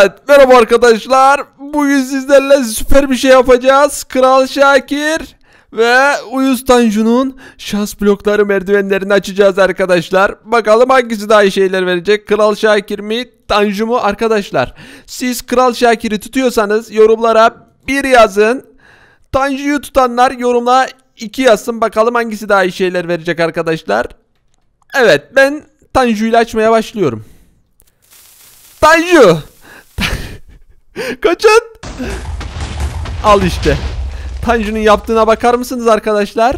Evet merhaba arkadaşlar bugün sizlerle süper bir şey yapacağız Kral Şakir ve Uyuz Tanju'nun şans blokları merdivenlerini açacağız arkadaşlar Bakalım hangisi daha iyi şeyler verecek Kral Şakir mi Tanju mu arkadaşlar Siz Kral Şakir'i tutuyorsanız yorumlara bir yazın Tanju'yu tutanlar yorumlara iki yazsın bakalım hangisi daha iyi şeyler verecek arkadaşlar Evet ben Tanju'yla açmaya başlıyorum Tanju Kaçın. Al işte. Tanju'nun yaptığına bakar mısınız arkadaşlar?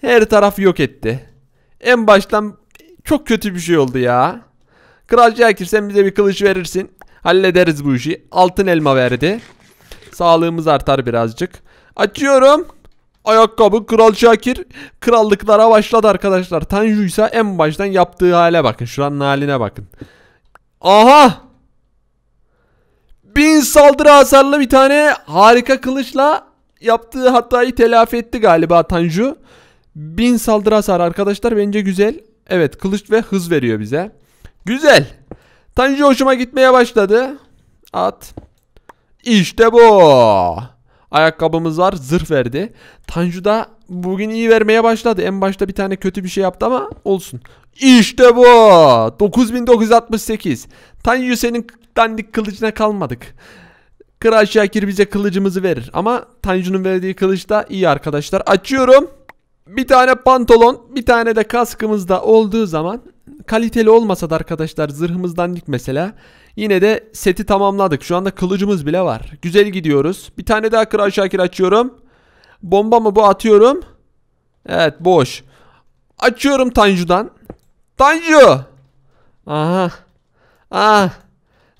Her tarafı yok etti. En baştan çok kötü bir şey oldu ya. Kral Cakir sen bize bir kılıç verirsin. Hallederiz bu işi. Altın elma verdi. Sağlığımız artar birazcık. Açıyorum. Ayakkabı Kral Şakir krallıklara başladı arkadaşlar. Tanju ise en baştan yaptığı hale bakın. Şuranın haline bakın. Aha! Bin saldırı hasarlı bir tane harika kılıçla yaptığı hatayı telafi etti galiba Tanju. Bin saldırı hasar arkadaşlar bence güzel. Evet kılıç ve hız veriyor bize. Güzel. Tanju hoşuma gitmeye başladı. At. İşte bu. Ayakkabımız var. Zırh verdi. Tanju da bugün iyi vermeye başladı. En başta bir tane kötü bir şey yaptı ama olsun. İşte bu. 9968. Tanju senin dandik kılıcına kalmadık. Kral Şakir bize kılıcımızı verir. Ama Tanju'nun verdiği kılıç da iyi arkadaşlar. Açıyorum. Bir tane pantolon, bir tane de kaskımız da olduğu zaman kaliteli olmasa da arkadaşlar zırhımızdan dik mesela. Yine de seti tamamladık. Şu anda kılıcımız bile var. Güzel gidiyoruz. Bir tane daha Kral Şakir açıyorum. Bomba mı bu atıyorum. Evet boş. Açıyorum Tanju'dan. Tanju. Aha. Ah.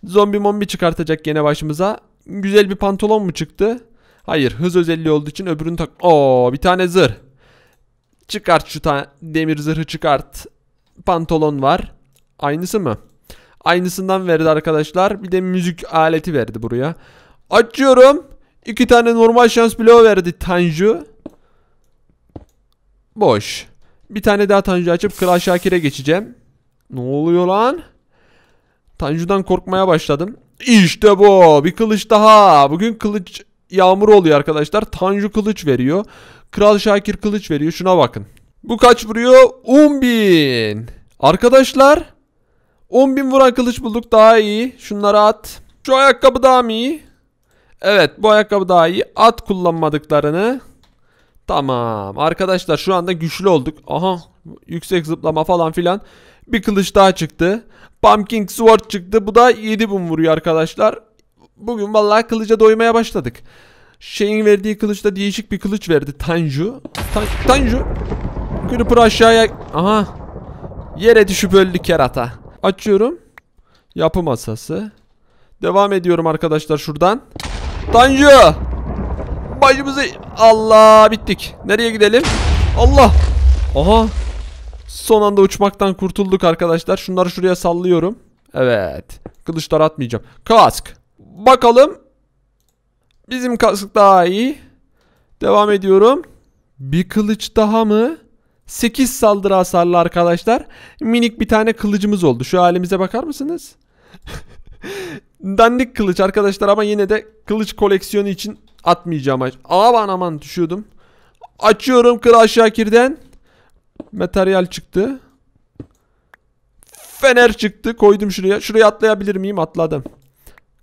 Zombi mombi çıkartacak gene başımıza. Güzel bir pantolon mu çıktı? Hayır hız özelliği olduğu için öbürünü tak... Oo bir tane zırh. Çıkart şu tane demir zırhı çıkart. Pantolon var. Aynısı mı? Aynısından verdi arkadaşlar. Bir de müzik aleti verdi buraya. Açıyorum. İki tane normal şans bloğu verdi Tanju. Boş. Bir tane daha Tanju açıp Kral Şakir'e geçeceğim. Ne oluyor lan? Tanju'dan korkmaya başladım. İşte bu. Bir kılıç daha. Bugün kılıç yağmuru oluyor arkadaşlar. Tanju kılıç veriyor. Kral Şakir kılıç veriyor. Şuna bakın. Bu kaç vuruyor? 10.000. Arkadaşlar 10.000 vuran kılıç bulduk. Daha iyi. Şunları at. Şu ayakkabı daha mı iyi? Evet bu ayakkabı daha iyi. At kullanmadıklarını. Tamam. Arkadaşlar şu anda güçlü olduk. Aha yüksek zıplama falan filan. Bir kılıç daha çıktı. Pumpkin Sword çıktı. Bu da 7 bum vuruyor arkadaşlar. Bugün vallahi kılıca doymaya başladık. Şeyin verdiği kılıçta değişik bir kılıç verdi. Tanju. Tan Tanju. Creeper aşağıya. Aha. Yere düşüp öldü kerata. Açıyorum. Yapı masası. Devam ediyorum arkadaşlar şuradan. Tanju. Başımızı. Allah bittik. Nereye gidelim? Allah. Aha. Son anda uçmaktan kurtulduk arkadaşlar. Şunları şuraya sallıyorum. Evet. Kılıçlar atmayacağım. Kask. Bakalım. Bizim kask daha iyi. Devam ediyorum. Bir kılıç daha mı? 8 saldırı hasarlı arkadaşlar. Minik bir tane kılıcımız oldu. Şu halimize bakar mısınız? Dandik kılıç arkadaşlar ama yine de kılıç koleksiyonu için atmayacağım. Aman aman düşüyordum. Açıyorum Kral Şakir'den. Materyal çıktı. Fener çıktı. Koydum şuraya. Şuraya atlayabilir miyim? Atladım.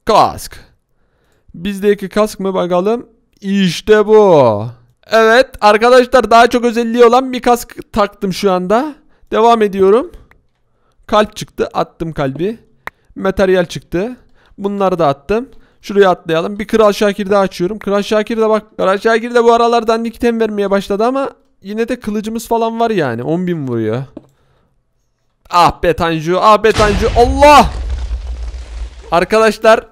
Kask. Bizdeki kask mı bakalım? İşte bu. Evet arkadaşlar daha çok özelliği olan bir kask taktım şu anda. Devam ediyorum. Kalp çıktı. Attım kalbi. Materyal çıktı. Bunları da attım. Şuraya atlayalım. Bir Kral Şakir daha açıyorum. Kral Şakir de bak. Kral Şakir de bu aralardan dandik item vermeye başladı ama yine de kılıcımız falan var yani. 10.000 vuruyor. Ah be Tanju. Ah be Tanju. Allah! Arkadaşlar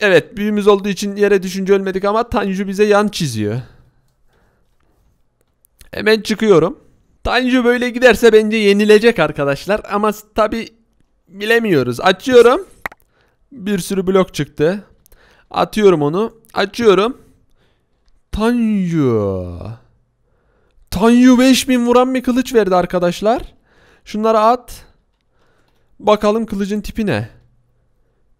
evet büyümüz olduğu için yere düşünce ölmedik ama Tanju bize yan çiziyor. Hemen çıkıyorum. Tanju böyle giderse bence yenilecek arkadaşlar. Ama tabi bilemiyoruz. Açıyorum. Bir sürü blok çıktı. Atıyorum onu. Açıyorum. Tanju. Tanju 5000 vuran bir kılıç verdi arkadaşlar. Şunları at. Bakalım kılıcın tipi ne.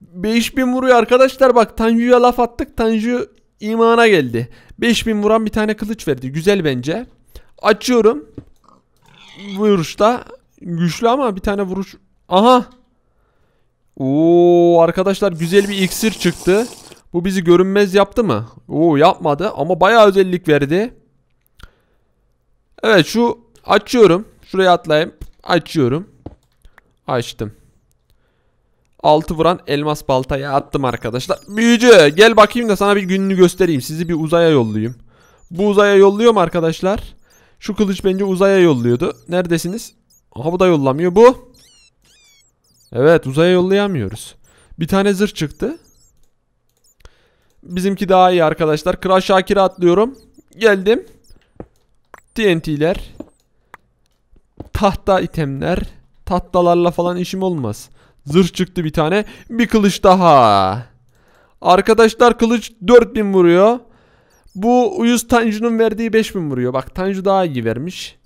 5000 vuruyor arkadaşlar. Bak Tanju'ya laf attık. Tanju imana geldi. 5000 vuran bir tane kılıç verdi. Güzel bence. Açıyorum. Vuruşta güçlü ama bir tane vuruş. Aha. Oo arkadaşlar güzel bir iksir çıktı. Bu bizi görünmez yaptı mı? Oo yapmadı ama bayağı özellik verdi. Evet şu açıyorum. Şuraya atlayayım. Açıyorum. Açtım. 6 vuran elmas baltaya attım arkadaşlar. Büyücü gel bakayım da sana bir gününü göstereyim. Sizi bir uzaya yollayayım. Bu uzaya yolluyor mu arkadaşlar? Şu kılıç bence uzaya yolluyordu. Neredesiniz? Aha bu da yollamıyor. Bu. Evet uzaya yollayamıyoruz. Bir tane zırh çıktı. Bizimki daha iyi arkadaşlar. Kral Şakir'e atlıyorum. Geldim. TNT'ler. Tahta itemler. Tahtalarla falan işim olmaz. Zırh çıktı bir tane. Bir kılıç daha. Arkadaşlar kılıç 4000 vuruyor. Bu uyuz Tanju'nun verdiği 5000 vuruyor. Bak Tanju daha iyi vermiş.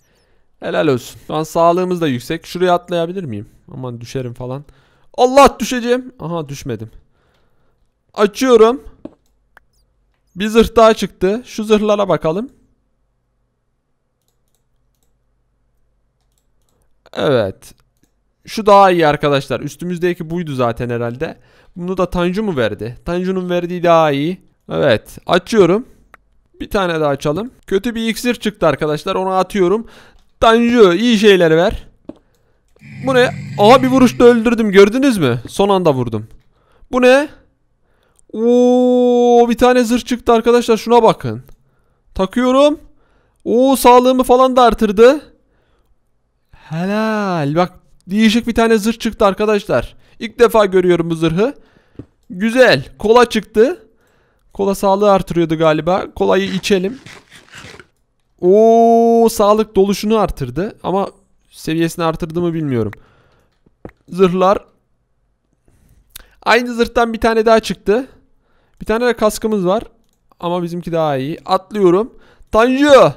Helal olsun. Şu an sağlığımız da yüksek. Şuraya atlayabilir miyim? Aman düşerim falan. Allah düşeceğim. Aha düşmedim. Açıyorum. Bir zırh daha çıktı. Şu zırhlara bakalım. Evet. Şu daha iyi arkadaşlar. Üstümüzdeki buydu zaten herhalde. Bunu da Tanju mu verdi? Tanju'nun verdiği daha iyi. Evet. Açıyorum. Bir tane daha açalım. Kötü bir iksir çıktı arkadaşlar. Onu atıyorum. Tanju iyi şeyler ver. Bu ne? Aha bir vuruşla öldürdüm gördünüz mü? Son anda vurdum. Bu ne? Oo bir tane zırh çıktı arkadaşlar şuna bakın. Takıyorum. Oo sağlığımı falan da artırdı. Helal. Bak değişik bir tane zırh çıktı arkadaşlar. İlk defa görüyorum bu zırhı. Güzel. Kola çıktı. Kola sağlığı artırıyordu galiba. Kolayı içelim. Oo sağlık doluşunu artırdı. Ama seviyesini artırdı mı bilmiyorum. Zırhlar. Aynı zırhtan bir tane daha çıktı. Bir tane de kaskımız var. Ama bizimki daha iyi. Atlıyorum. Tanju.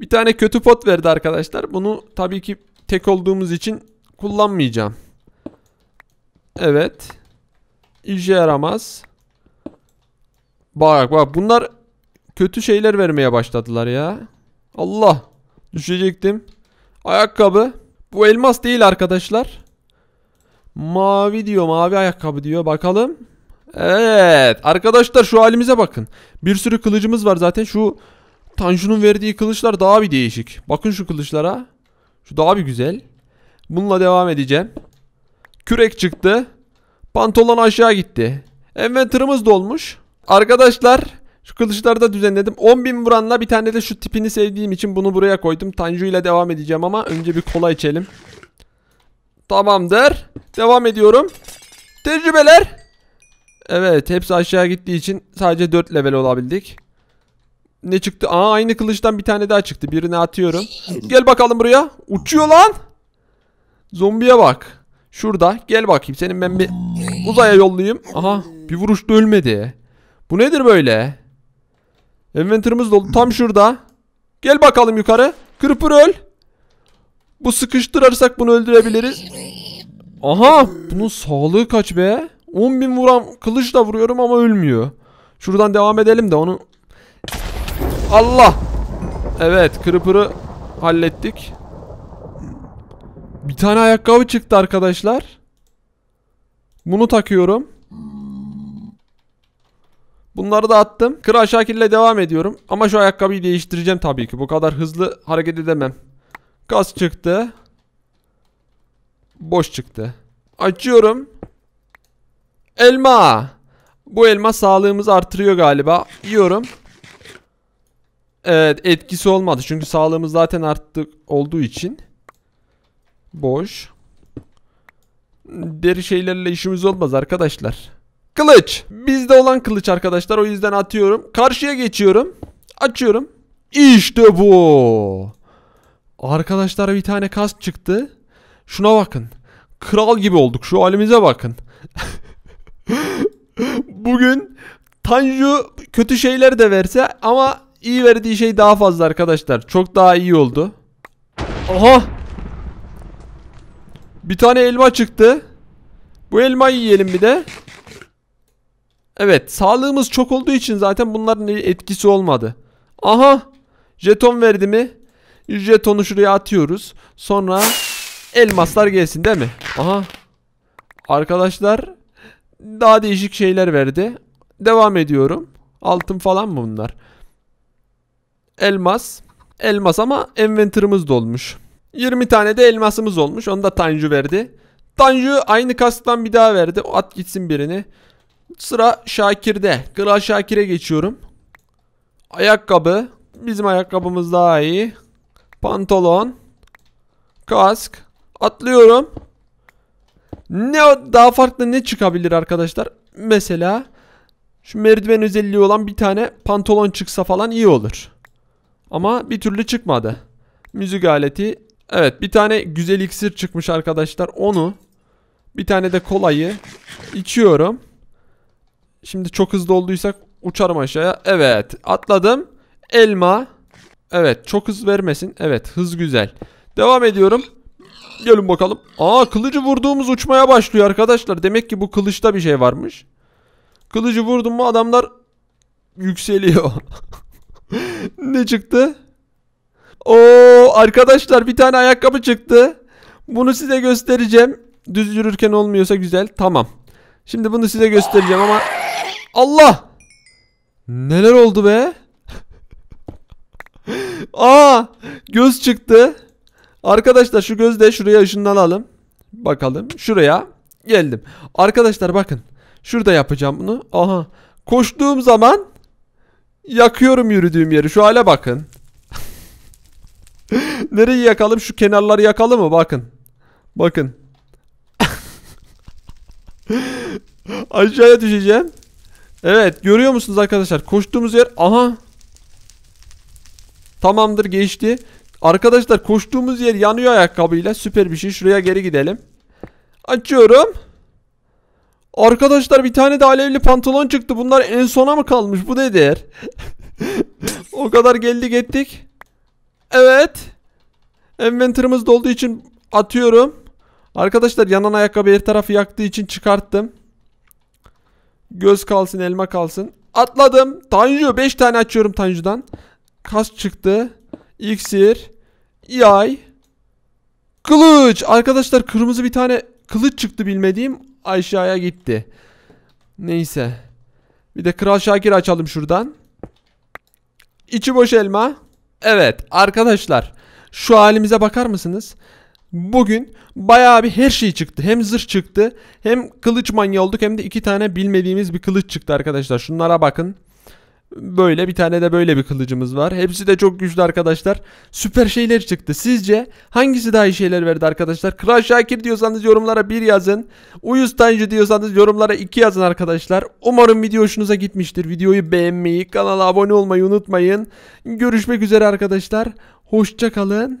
Bir tane kötü pot verdi arkadaşlar. Bunu tabii ki tek olduğumuz için kullanmayacağım. Evet. İşe yaramaz. Bak bak bunlar kötü şeyler vermeye başladılar ya. Allah. Düşecektim. Ayakkabı. Bu elmas değil arkadaşlar. Mavi diyor mavi ayakkabı diyor bakalım. Evet arkadaşlar şu halimize bakın. Bir sürü kılıcımız var zaten şu Tanju'nun verdiği kılıçlar daha bir değişik. Bakın şu kılıçlara. Şu daha bir güzel. Bununla devam edeceğim. Kürek çıktı. Pantolon aşağı gitti. Enventer'ımız dolmuş. Arkadaşlar şu kılıçları da düzenledim. 10.000 vuranla bir tane de şu tipini sevdiğim için bunu buraya koydum. Tanju ile devam edeceğim ama önce bir kola içelim. Tamamdır. Devam ediyorum. Tecrübeler. Evet hepsi aşağı gittiği için sadece 4 level olabildik. Ne çıktı? Aa aynı kılıçtan bir tane daha çıktı. Birini atıyorum. Gel bakalım buraya. Uçuyor lan. Zombiye bak. Şurada. Gel bakayım. Senin ben bir uzaya yollayayım. Aha bir vuruşta ölmedi. Bu nedir böyle? Envanterimiz dolu. Tam şurada. Gel bakalım yukarı. Kırpır öl. Bu sıkıştırırsak bunu öldürebiliriz. Aha bunun sağlığı kaç be? 10 bin vuran kılıçla vuruyorum ama ölmüyor. Şuradan devam edelim de onu... Allah! Evet kırpırı hallettik. Bir tane ayakkabı çıktı arkadaşlar. Bunu takıyorum. Bunları da attım. Kral Şakir'le devam ediyorum. Ama şu ayakkabıyı değiştireceğim tabii ki. Bu kadar hızlı hareket edemem. Kas çıktı. Boş çıktı. Açıyorum. Elma. Bu elma sağlığımızı artırıyor galiba. Yiyorum. Evet etkisi olmadı. Çünkü sağlığımız zaten arttı olduğu için. Boş. Deri şeylerle işimiz olmaz arkadaşlar. Kılıç. Bizde olan kılıç arkadaşlar. O yüzden atıyorum. Karşıya geçiyorum. Açıyorum. İşte bu. Arkadaşlar bir tane kas çıktı. Şuna bakın. Kral gibi olduk. Şu halimize bakın. Bugün Tanju kötü şeyler de verse ama iyi verdiği şey daha fazla arkadaşlar. Çok daha iyi oldu. Aha. Bir tane elma çıktı. Bu elmayı yiyelim bir de. Evet sağlığımız çok olduğu için zaten bunların etkisi olmadı. Aha jeton verdi mi? Jetonu şuraya atıyoruz. Sonra elmaslar gelsin değil mi? Aha. Arkadaşlar daha değişik şeyler verdi. Devam ediyorum. Altın falan mı bunlar? Elmas. Elmas ama envanterımız dolmuş. 20 tane de elmasımız olmuş. Onu da Tanju verdi. Tanju aynı kastan bir daha verdi. At gitsin birini. Sıra Şakir'de. Kral Şakir'e geçiyorum. Ayakkabı. Bizim ayakkabımız daha iyi. Pantolon. Kask. Atlıyorum. Ne daha farklı ne çıkabilir arkadaşlar? Mesela şu merdiven özelliği olan bir tane pantolon çıksa falan iyi olur. Ama bir türlü çıkmadı. Müzik aleti. Evet bir tane güzel iksir çıkmış arkadaşlar. Onu bir tane de kolayı içiyorum. Şimdi çok hızlı olduysak uçarım aşağıya. Evet atladım. Elma. Evet çok hız vermesin. Evet hız güzel. Devam ediyorum. Gelin bakalım. Aa kılıcı vurduğumuz uçmaya başlıyor arkadaşlar. Demek ki bu kılıçta bir şey varmış. Kılıcı vurdum mu adamlar yükseliyor. ne çıktı? Oo arkadaşlar bir tane ayakkabı çıktı. Bunu size göstereceğim. Düz yürürken olmuyorsa güzel. Tamam. Şimdi bunu size göstereceğim ama Allah. Neler oldu be? Aa, göz çıktı. Arkadaşlar şu göz de şuraya ışınlanalım. Bakalım şuraya geldim. Arkadaşlar bakın. Şurada yapacağım bunu. Aha. Koştuğum zaman yakıyorum yürüdüğüm yeri. Şu hale bakın. Nereyi yakalım? Şu kenarları yakalım mı? Bakın. Bakın. Aşağıya düşeceğim. Evet görüyor musunuz arkadaşlar? Koştuğumuz yer aha. Tamamdır geçti. Arkadaşlar koştuğumuz yer yanıyor ayakkabıyla. Süper bir şey. Şuraya geri gidelim. Açıyorum. Arkadaşlar bir tane de alevli pantolon çıktı. Bunlar en sona mı kalmış? Bu nedir? o kadar geldik ettik. Evet. Envanterimiz dolduğu için atıyorum. Arkadaşlar yanan ayakkabı her tarafı yaktığı için çıkarttım. Göz kalsın elma kalsın. Atladım. Tanju 5 tane açıyorum Tanju'dan. Kas çıktı. İksir. Yay. Kılıç. Arkadaşlar kırmızı bir tane kılıç çıktı bilmediğim. Aşağıya gitti. Neyse. Bir de Kral Şakir açalım şuradan. İçi boş elma. Evet arkadaşlar. Şu halimize bakar mısınız? bugün bayağı bir her şey çıktı. Hem zırh çıktı hem kılıç manya olduk hem de iki tane bilmediğimiz bir kılıç çıktı arkadaşlar. Şunlara bakın. Böyle bir tane de böyle bir kılıcımız var. Hepsi de çok güçlü arkadaşlar. Süper şeyler çıktı. Sizce hangisi daha iyi şeyler verdi arkadaşlar? Kral Şakir diyorsanız yorumlara 1 yazın. Uyuz Tanju diyorsanız yorumlara 2 yazın arkadaşlar. Umarım video hoşunuza gitmiştir. Videoyu beğenmeyi, kanala abone olmayı unutmayın. Görüşmek üzere arkadaşlar. Hoşçakalın.